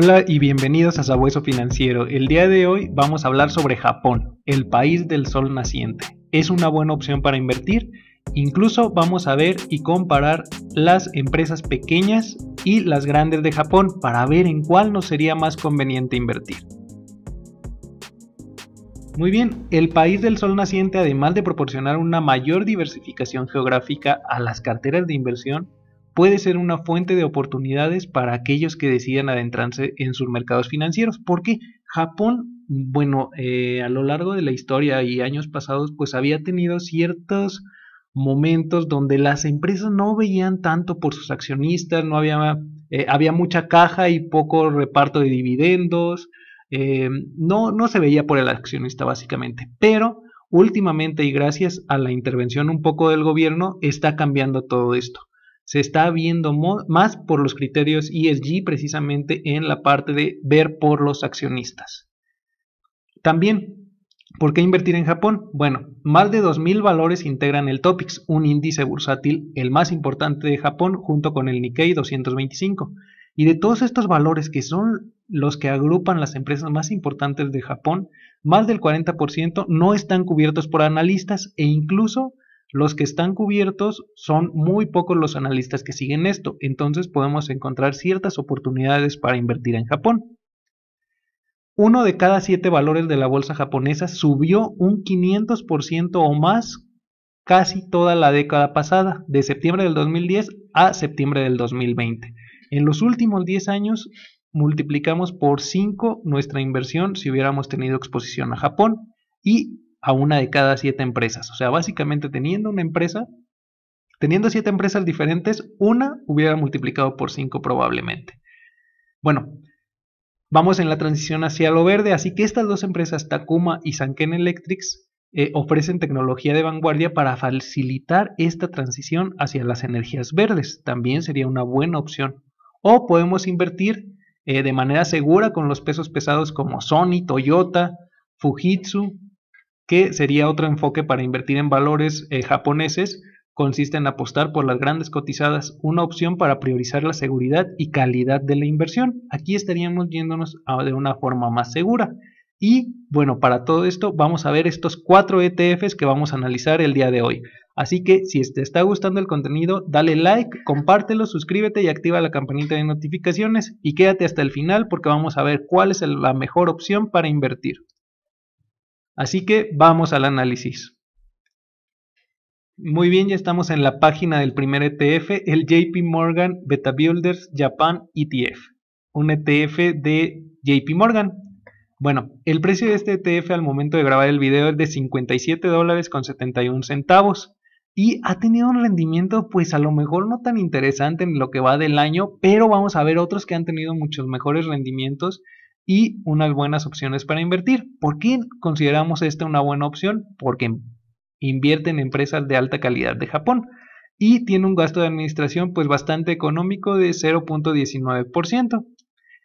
Hola y bienvenidos a Sabueso Financiero. El día de hoy vamos a hablar sobre Japón, el país del sol naciente. Es una buena opción para invertir. Incluso vamos a ver y comparar las empresas pequeñas y las grandes de Japón para ver en cuál nos sería más conveniente invertir. Muy bien, el país del sol naciente, además de proporcionar una mayor diversificación geográfica a las carteras de inversión, puede ser una fuente de oportunidades para aquellos que decidan adentrarse en sus mercados financieros. Porque Japón, bueno, eh, a lo largo de la historia y años pasados, pues había tenido ciertos momentos donde las empresas no veían tanto por sus accionistas, no había, eh, había mucha caja y poco reparto de dividendos, eh, no, no se veía por el accionista básicamente, pero últimamente y gracias a la intervención un poco del gobierno está cambiando todo esto se está viendo más por los criterios ESG precisamente en la parte de ver por los accionistas. También, ¿por qué invertir en Japón? Bueno, más de 2.000 valores integran el Topix, un índice bursátil el más importante de Japón junto con el Nikkei 225. Y de todos estos valores que son los que agrupan las empresas más importantes de Japón, más del 40% no están cubiertos por analistas e incluso los que están cubiertos son muy pocos los analistas que siguen esto, entonces podemos encontrar ciertas oportunidades para invertir en Japón. Uno de cada siete valores de la bolsa japonesa subió un 500% o más casi toda la década pasada, de septiembre del 2010 a septiembre del 2020. En los últimos 10 años multiplicamos por 5 nuestra inversión si hubiéramos tenido exposición a Japón y a una de cada siete empresas. O sea, básicamente teniendo una empresa, teniendo siete empresas diferentes, una hubiera multiplicado por cinco probablemente. Bueno, vamos en la transición hacia lo verde, así que estas dos empresas, Takuma y Sanken Electrics, eh, ofrecen tecnología de vanguardia para facilitar esta transición hacia las energías verdes. También sería una buena opción. O podemos invertir eh, de manera segura con los pesos pesados como Sony, Toyota, Fujitsu, que sería otro enfoque para invertir en valores eh, japoneses, consiste en apostar por las grandes cotizadas, una opción para priorizar la seguridad y calidad de la inversión. Aquí estaríamos yéndonos de una forma más segura. Y bueno, para todo esto vamos a ver estos cuatro ETFs que vamos a analizar el día de hoy. Así que si te está gustando el contenido, dale like, compártelo, suscríbete y activa la campanita de notificaciones y quédate hasta el final porque vamos a ver cuál es la mejor opción para invertir. Así que vamos al análisis. Muy bien, ya estamos en la página del primer ETF, el JP Morgan Beta Builders Japan ETF, un ETF de JP Morgan. Bueno, el precio de este ETF al momento de grabar el video es de 57 dólares con 71 centavos y ha tenido un rendimiento pues a lo mejor no tan interesante en lo que va del año, pero vamos a ver otros que han tenido muchos mejores rendimientos y unas buenas opciones para invertir. ¿Por qué consideramos esta una buena opción? Porque invierte en empresas de alta calidad de Japón y tiene un gasto de administración pues bastante económico de 0.19%.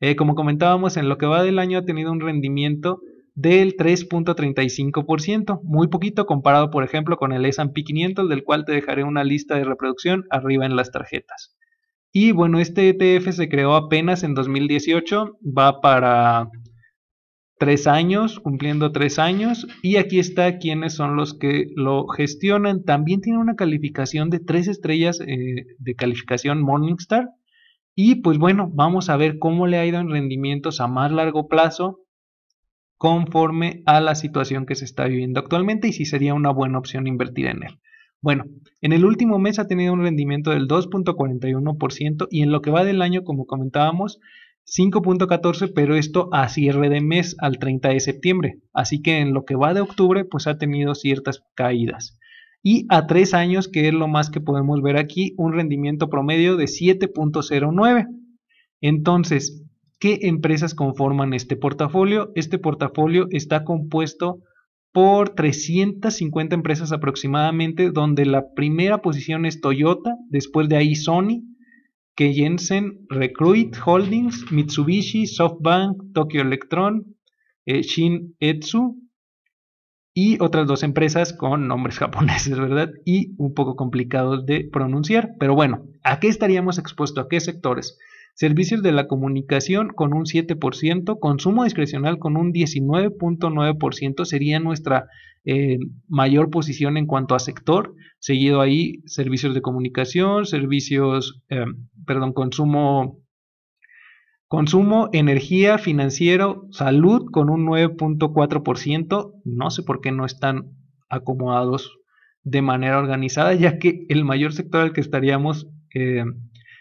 Eh, como comentábamos, en lo que va del año ha tenido un rendimiento del 3.35%, muy poquito comparado por ejemplo con el S&P 500 del cual te dejaré una lista de reproducción arriba en las tarjetas. Y bueno, este ETF se creó apenas en 2018, va para tres años, cumpliendo tres años, y aquí está quiénes son los que lo gestionan. También tiene una calificación de tres estrellas eh, de calificación Morningstar. Y pues bueno, vamos a ver cómo le ha ido en rendimientos a más largo plazo conforme a la situación que se está viviendo actualmente y si sería una buena opción invertir en él. Bueno, en el último mes ha tenido un rendimiento del 2.41% y en lo que va del año, como comentábamos, 5.14, pero esto a cierre de mes al 30 de septiembre. Así que en lo que va de octubre, pues ha tenido ciertas caídas. Y a tres años, que es lo más que podemos ver aquí, un rendimiento promedio de 7.09. Entonces, ¿qué empresas conforman este portafolio? Este portafolio está compuesto por 350 empresas aproximadamente, donde la primera posición es Toyota, después de ahí Sony, Keyensen, Recruit Holdings, Mitsubishi, SoftBank, Tokyo Electron, eh, Shin Etsu y otras dos empresas con nombres japoneses, ¿verdad? Y un poco complicados de pronunciar, pero bueno, ¿a qué estaríamos expuestos? ¿A qué sectores? servicios de la comunicación con un 7%, consumo discrecional con un 19.9% sería nuestra eh, mayor posición en cuanto a sector, seguido ahí servicios de comunicación, servicios, eh, perdón, consumo Consumo, energía, financiero, salud con un 9.4%. No sé por qué no están acomodados de manera organizada, ya que el mayor sector al que estaríamos eh,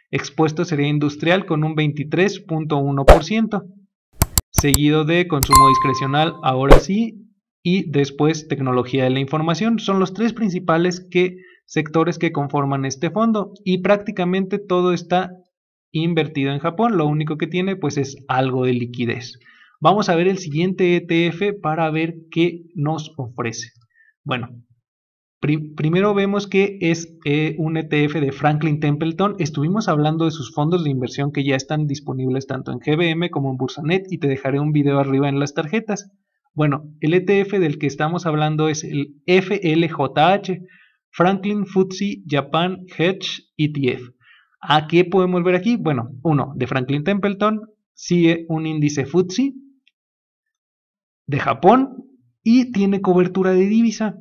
Expuesto sería industrial con un 23.1%, seguido de consumo discrecional, ahora sí, y después tecnología de la información. Son los tres principales sectores que conforman este fondo y prácticamente todo está invertido en Japón. Lo único que tiene pues es algo de liquidez. Vamos a ver el siguiente ETF para ver qué nos ofrece. Bueno, primero vemos que es eh, un ETF de Franklin Templeton. Estuvimos hablando de sus fondos de inversión que ya están disponibles tanto en GBM como en Bursanet y te dejaré un video arriba en las tarjetas. Bueno, el ETF del que estamos hablando es el FLJH, Franklin FTSE Japan Hedge ETF. ¿A qué podemos ver aquí? Bueno, uno, de Franklin Templeton, sigue un índice FTSE de Japón y tiene cobertura de divisa.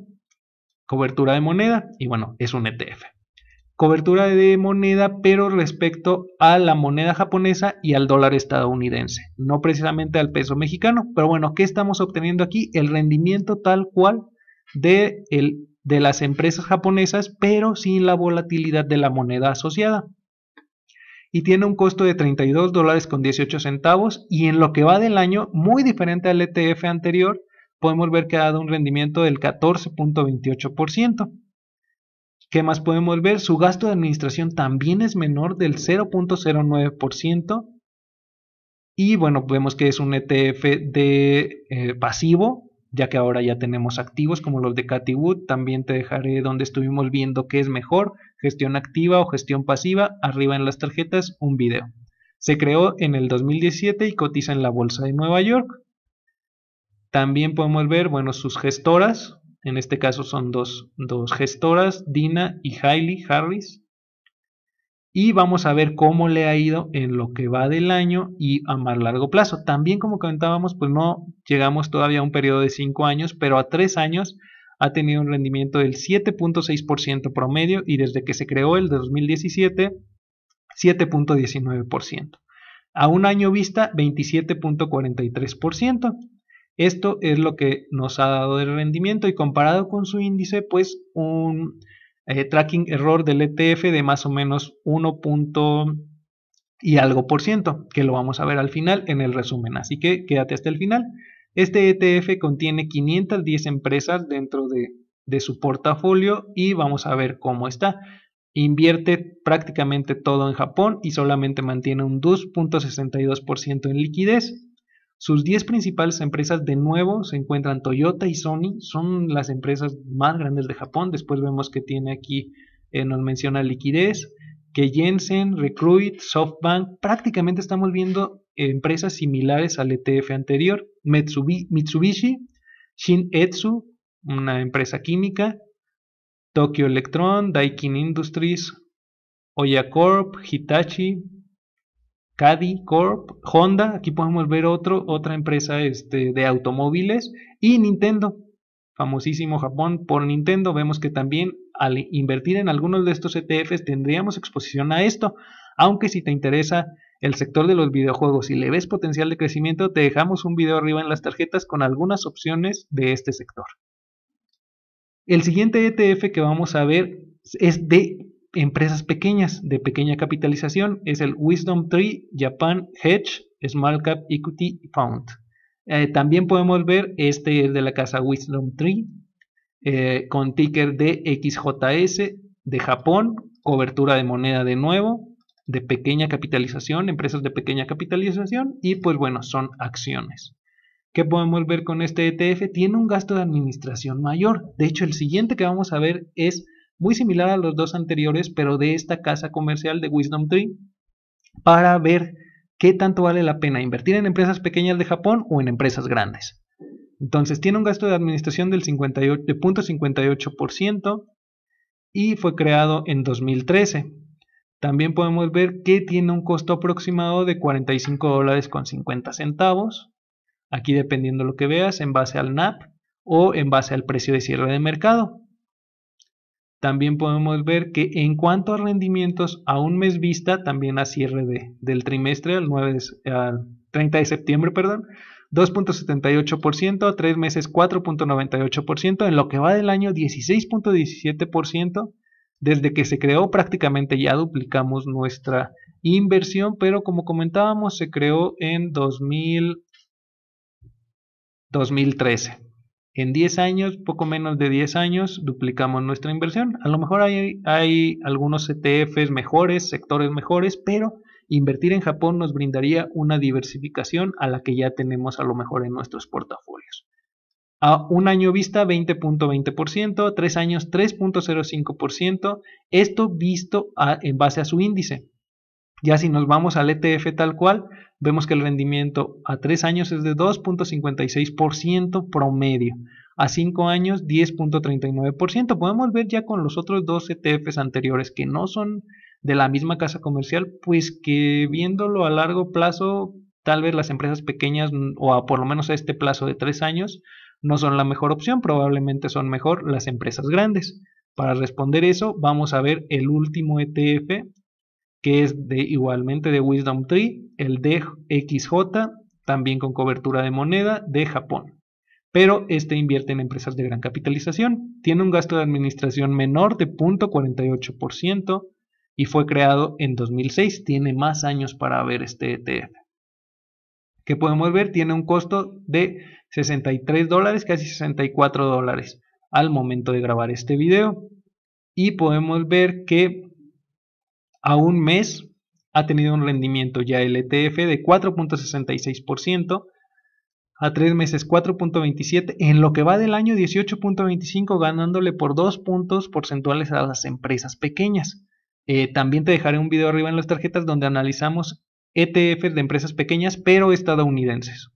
Cobertura de moneda y bueno, es un ETF. Cobertura de moneda, pero respecto a la moneda japonesa y al dólar estadounidense, no precisamente al peso mexicano, pero bueno, ¿qué estamos obteniendo aquí? El rendimiento tal cual de, el, de las empresas japonesas, pero sin la volatilidad de la moneda asociada y tiene un costo de 32 dólares con 18 centavos y en lo que va del año, muy diferente al ETF anterior, podemos ver que ha dado un rendimiento del 14.28%. ¿Qué más podemos ver? Su gasto de administración también es menor del 0.09%. Y bueno, vemos que es un ETF de eh, pasivo, ya que ahora ya tenemos activos como los de Cathy Wood. También te dejaré donde estuvimos viendo qué es mejor, gestión activa o gestión pasiva. Arriba en las tarjetas un video. Se creó en el 2017 y cotiza en la Bolsa de Nueva York. También podemos ver, bueno, sus gestoras, en este caso son dos, gestoras, Dina y Hailey Harris. Y vamos a ver cómo le ha ido en lo que va del año y a más largo plazo. También como comentábamos, pues no llegamos todavía a un periodo de cinco años, pero a tres años ha tenido un rendimiento del 7.6% promedio y desde que se creó el de 2017, 7.19%. A un año vista, 27.43%. Esto es lo que nos ha dado de rendimiento y comparado con su índice, pues un eh, tracking error del ETF de más o menos 1 punto y algo por ciento, que lo vamos a ver al final en el resumen. Así que quédate hasta el final. Este ETF contiene 510 empresas dentro de, de su portafolio y vamos a ver cómo está. Invierte prácticamente todo en Japón y solamente mantiene un 2.62% en liquidez. Sus 10 principales empresas de nuevo se encuentran Toyota y Sony, son las empresas más grandes de Japón. Después vemos que tiene aquí, eh, nos menciona liquidez, que Jensen, Recruit, SoftBank, prácticamente estamos viendo empresas similares al ETF anterior, Mitsubishi, Shin Etsu, una empresa química, Tokyo Electron, Daikin Industries, Oyacorp, Hitachi, Caddy Corp, Honda, aquí podemos ver otro, otra empresa este, de automóviles y Nintendo, famosísimo Japón por Nintendo. Vemos que también al invertir en algunos de estos ETFs tendríamos exposición a esto, aunque si te interesa el sector de los videojuegos y le ves potencial de crecimiento, te dejamos un video arriba en las tarjetas con algunas opciones de este sector. El siguiente ETF que vamos a ver es de empresas pequeñas de pequeña capitalización es el Wisdom Tree Japan Hedge Small Cap Equity Fund. Eh, también podemos ver este de la casa Wisdom Tree eh, con ticker de XJS de Japón, cobertura de moneda de nuevo, de pequeña capitalización, empresas de pequeña capitalización y pues bueno, son acciones. ¿Qué podemos ver con este ETF? Tiene un gasto de administración mayor. De hecho, el siguiente que vamos a ver es muy similar a los dos anteriores, pero de esta casa comercial de Wisdom Tree, para ver qué tanto vale la pena invertir en empresas pequeñas de Japón o en empresas grandes. Entonces tiene un gasto de administración del 58, y fue creado en 2013. También podemos ver que tiene un costo aproximado de 45 dólares con 50 centavos. Aquí dependiendo lo que veas, en base al NAP o en base al precio de cierre de mercado también podemos ver que en cuanto a rendimientos a un mes vista, también a cierre de, del trimestre, al 9 al 30 de septiembre, perdón, 2.78%, a tres meses 4.98%, en lo que va del año 16.17%, desde que se creó prácticamente ya duplicamos nuestra inversión, pero como comentábamos, se creó en 2013 en 10 años, poco menos de 10 años, duplicamos nuestra inversión. A lo mejor hay, algunos ETFs mejores, sectores mejores, pero invertir en Japón nos brindaría una diversificación a la que ya tenemos a lo mejor en nuestros portafolios. A un año vista 20.20%, tres años 3.05%, esto visto en base a su índice. Ya si nos vamos al ETF tal cual, vemos que el rendimiento a 3 años es de 2.56% promedio, a 5 años 10.39%. Podemos ver ya con los otros dos ETFs anteriores que no son de la misma casa comercial, pues que viéndolo a largo plazo, tal vez las empresas pequeñas mm, o por lo menos a este plazo de 3 años no son la mejor opción, probablemente son mejor las empresas grandes. Para responder eso, vamos a ver el último ETF que es igualmente de Wisdom Tree, el DXJ, también con cobertura de moneda, de Japón. Pero este invierte en empresas de gran capitalización, tiene un gasto de administración menor de 0.48% y fue creado en 2006, tiene más años para ver este ETF. Que podemos ver, tiene un costo de 63 dólares, casi 64 dólares al momento de grabar este video. Y podemos ver que a un mes ha tenido un rendimiento ya el ETF de 4.66%, a tres meses 4.27%, en lo que va del año 18.25% ganándole por dos puntos porcentuales a las empresas pequeñas. Eh, también te dejaré un video arriba en las tarjetas donde analizamos ETF de empresas pequeñas pero estadounidenses.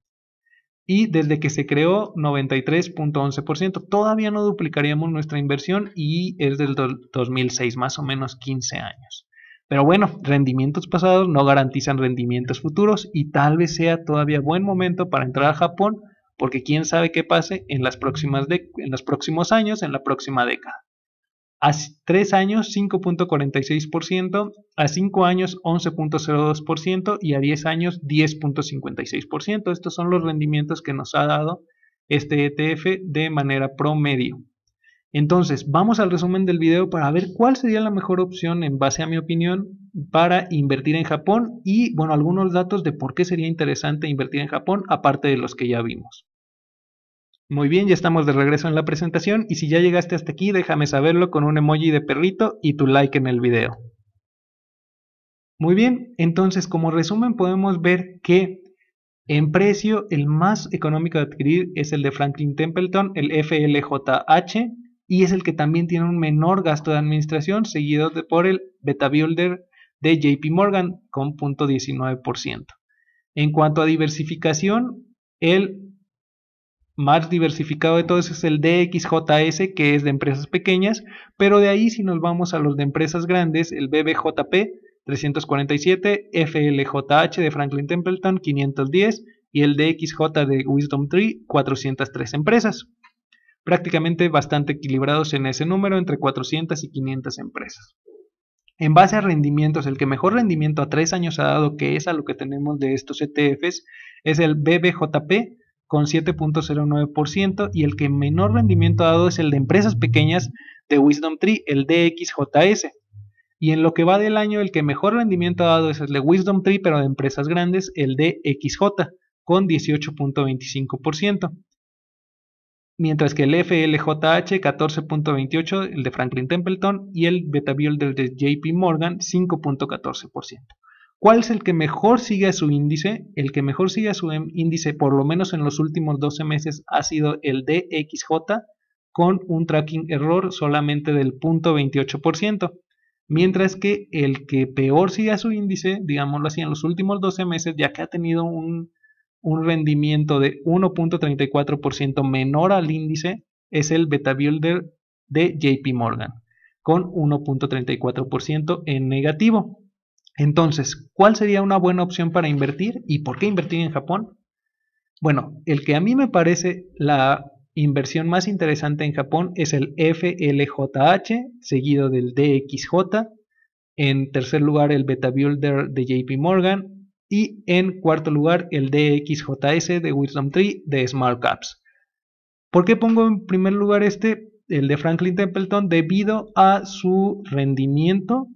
Y desde que se creó 93.11%, todavía no duplicaríamos nuestra inversión y es del 2006, más o menos 15 años. Pero bueno, rendimientos pasados no garantizan rendimientos futuros y tal vez sea todavía buen momento para entrar a Japón porque quién sabe qué pase en, las próximas en los próximos años, en la próxima década. A 3 años 5.46%, a 5 años 11.02% y a 10 años 10.56%. Estos son los rendimientos que nos ha dado este ETF de manera promedio. Entonces, vamos al resumen del video para ver cuál sería la mejor opción en base a mi opinión para invertir en Japón y, bueno, algunos datos de por qué sería interesante invertir en Japón, aparte de los que ya vimos. Muy bien, ya estamos de regreso en la presentación y si ya llegaste hasta aquí, déjame saberlo con un emoji de perrito y tu like en el video. Muy bien, entonces como resumen podemos ver que en precio el más económico de adquirir es el de Franklin Templeton, el FLJH, y es el que también tiene un menor gasto de administración, seguido por el Beta Builder de JP Morgan con 0.19%. En cuanto a diversificación, el más diversificado de todos es el DXJS, que es de empresas pequeñas, pero de ahí si nos vamos a los de empresas grandes, el BBJP 347, FLJH de Franklin Templeton 510 y el DXJ de Wisdom Tree 403 empresas prácticamente bastante equilibrados en ese número, entre 400 y 500 empresas. En base a rendimientos, el que mejor rendimiento a tres años ha dado, que es a lo que tenemos de estos ETFs, es el BBJP con 7.09% y el que menor rendimiento ha dado es el de empresas pequeñas de Wisdom Tree, el DXJS. Y en lo que va del año, el que mejor rendimiento ha dado es el de Wisdom Tree, pero de empresas grandes, el DXJ, con 18.25% mientras que el FLJH 14.28, el de Franklin Templeton, y el Beta del de JP Morgan 5.14%. ¿Cuál es el que mejor sigue a su índice? El que mejor sigue a su em, índice, por lo menos en los últimos 12 meses, ha sido el DXJ con un tracking error solamente del 0.28%, mientras que el que peor sigue a su índice, digámoslo así, en los últimos 12 meses, ya que ha tenido un un rendimiento de 1.34% menor al índice es el Beta Builder de JP Morgan, con 1.34% en negativo. Entonces, ¿cuál sería una buena opción para invertir y por qué invertir en Japón? Bueno, el que a mí me parece la inversión más interesante en Japón es el FLJH, seguido del DXJ. En tercer lugar, el Beta Builder de JP Morgan y en cuarto lugar el DXJS de Wisdom Tree de Smart Caps. ¿Por qué pongo en primer lugar este, el de Franklin Templeton? Debido a su rendimiento,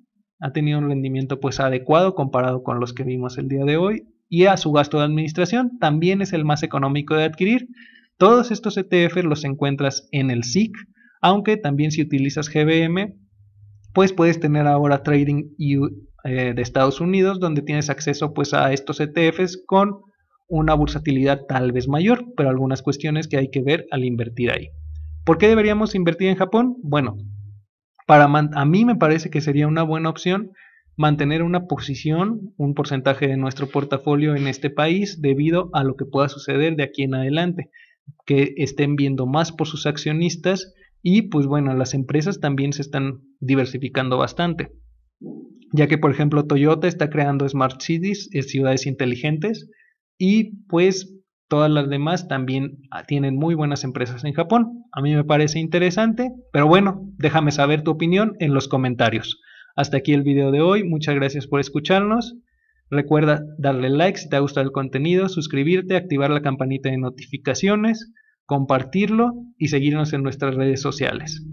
ha tenido un rendimiento pues adecuado comparado con los que vimos el día de hoy y a su gasto de administración, también es el más económico de adquirir. Todos estos ETF los encuentras en el SIC, aunque también si utilizas GBM, pues puedes tener ahora Trading eh, de Estados Unidos, donde tienes acceso pues a estos ETFs con una bursatilidad tal vez mayor, pero algunas cuestiones que hay que ver al invertir ahí. ¿Por qué deberíamos invertir en Japón? Bueno, para a mí me parece que sería una buena opción mantener una posición, un porcentaje de nuestro portafolio en este país debido a lo que pueda suceder de aquí en adelante, que estén viendo más por sus accionistas y pues bueno, las empresas también se están diversificando bastante ya que por ejemplo Toyota está creando smart cities, eh, ciudades inteligentes, y pues todas las demás también ah, tienen muy buenas empresas en Japón. A mí me parece interesante, pero bueno, déjame saber tu opinión en los comentarios. Hasta aquí el video de hoy, muchas gracias por escucharnos. Recuerda darle like si te ha gustado el contenido, suscribirte, activar la campanita de notificaciones, compartirlo y seguirnos en nuestras redes sociales.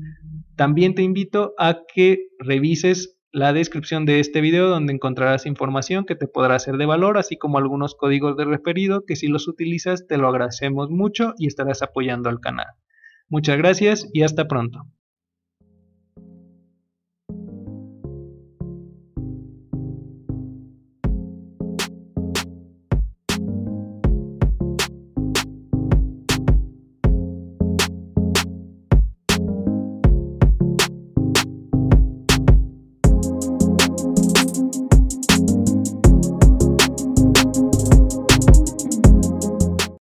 También te invito a que revises la descripción de este video donde encontrarás información que te podrá ser de valor, así como algunos códigos de referido que si los utilizas te lo agradecemos mucho y estarás apoyando al canal. Muchas gracias y hasta pronto.